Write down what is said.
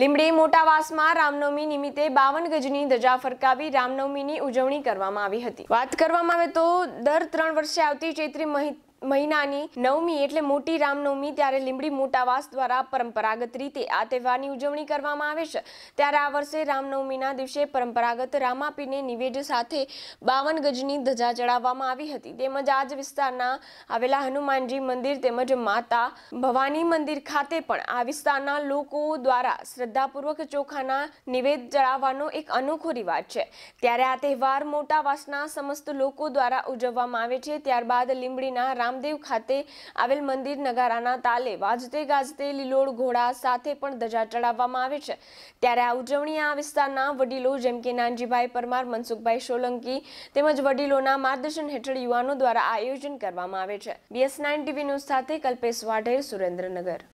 લીમડી મોટાવાસમાં રામનવમી નિમિત્તે બાવન ગજની ધજા ફરકાવી રામનવમીની ઉજવણી કરવામાં આવી હતી વાત કરવામાં આવે તો દર ત્રણ વર્ષે આવતી ચૈત્રી મહિનાની નવમી એટલે મોટી રામનવમી ત્યારે લીંબડી મોટાવાસ દ્વારા પરંપરાગત રીતે આ તહેવારની ઉજવણી કરવામાં આવે છે ત્યારે આ વર્ષે રામનવમીના દિવસે પરંપરાગત રામાપીને નિવેદ સાથે બાવન ગજની ધજા ચડાવવામાં આવી હતી તેમજ આજ વિસ્તારના આવેલા હનુમાનજી મંદિર તેમજ માતા ભવાની મંદિર ખાતે પણ આ વિસ્તારના લોકો દ્વારા શ્રદ્ધાપૂર્વક ચોખાના નિવેદ ચડાવવાનો એક અનોખો રિવાજ છે ત્યારે આ તહેવાર મોટાવાસના સમસ્ત લોકો દ્વારા ઉજવવામાં આવે છે ત્યારબાદ લીંબડીના રામ રામદેવ ખાતે આવેલ મંદિર નગારાના તાલે વાજતે ગાજતે લીલોડ ઘોડા સાથે પણ ધજા ચડાવવામાં આવે છે ત્યારે આ ઉજવણી આ વિસ્તારના વડીલો જેમ કે નાનજીભાઈ પરમાર મનસુખભાઈ સોલંકી તેમજ વડીલોના માર્ગદર્શન હેઠળ યુવાનો દ્વારા આયોજન કરવામાં આવે છે બીએસ નાઇન ટીવી ન્યૂઝ સાથે કલ્પેશ વાઢેર સુરેન્દ્રનગર